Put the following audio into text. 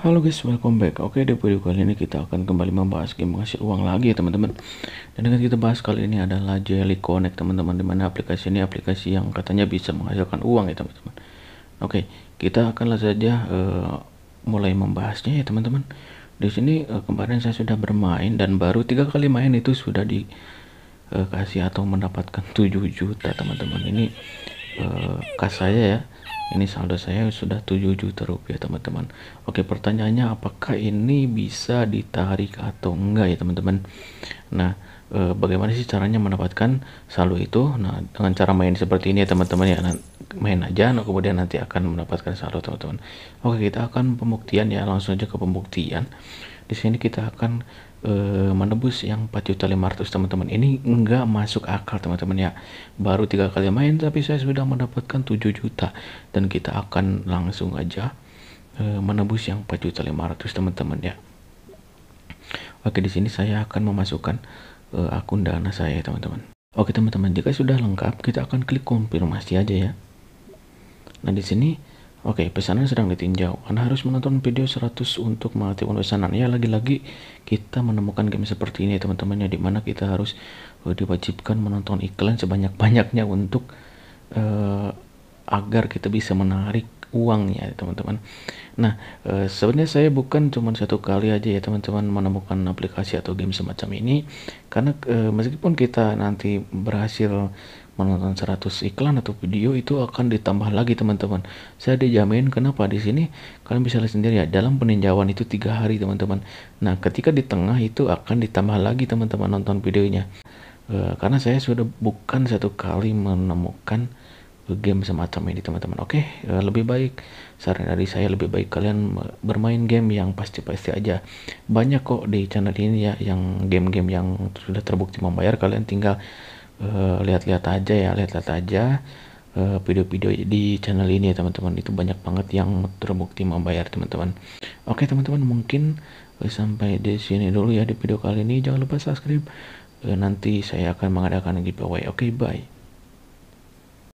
Halo guys, welcome back. Oke, di video kali ini kita akan kembali membahas game uang lagi ya teman-teman. Dan dengan kita bahas kali ini adalah Jelly Connect teman-teman, dimana aplikasi ini aplikasi yang katanya bisa menghasilkan uang ya teman-teman. Oke, kita akan langsung saja uh, mulai membahasnya ya teman-teman. Di sini uh, kemarin saya sudah bermain dan baru tiga kali main itu sudah dikasih eh, uh, atau mendapatkan 7 juta teman-teman. Ini uh, kas saya ya ini saldo saya sudah 7 juta rupiah teman-teman oke pertanyaannya apakah ini bisa ditarik atau enggak ya teman-teman nah e, bagaimana sih caranya mendapatkan saldo itu nah dengan cara main seperti ini ya teman-teman ya main aja nah kemudian nanti akan mendapatkan saldo teman-teman oke kita akan pembuktian ya langsung aja ke pembuktian di sini kita akan e, menebus yang 4.500 teman-teman ini enggak masuk akal teman-teman ya baru tiga kali main tapi saya sudah mendapatkan 7 juta dan kita akan langsung aja e, menebus yang 4.500 teman-teman ya oke di sini saya akan memasukkan e, akun dana saya teman-teman oke teman-teman jika sudah lengkap kita akan klik konfirmasi aja ya nah di sini Oke, pesanan sedang ditinjau. Anda harus menonton video 100 untuk mengaktifkan pesanan. Ya, lagi-lagi kita menemukan game seperti ini, teman-teman, ya, di mana kita harus eh, diwajibkan menonton iklan sebanyak-banyaknya untuk uh, agar kita bisa menarik uangnya teman-teman. Nah uh, sebenarnya saya bukan cuma satu kali aja ya teman-teman menemukan aplikasi atau game semacam ini karena uh, meskipun kita nanti berhasil menonton 100 iklan atau video itu akan ditambah lagi teman-teman saya dijamin kenapa di sini kalian bisa lihat sendiri ya dalam peninjauan itu tiga hari teman-teman nah ketika di tengah itu akan ditambah lagi teman-teman nonton videonya e, karena saya sudah bukan satu kali menemukan game semacam ini teman-teman oke e, lebih baik saran dari saya lebih baik kalian bermain game yang pasti-pasti aja banyak kok di channel ini ya yang game-game yang sudah terbukti membayar kalian tinggal Eh, lihat-lihat uh, aja ya lihat-lihat aja eh, video-video uh, di channel ini ya teman-teman itu banyak banget yang terbukti membayar teman-teman oke teman-teman mungkin eh, sampai di sini dulu ya di video kali ini jangan lupa subscribe nanti saya akan mengadakan giveaway oke bye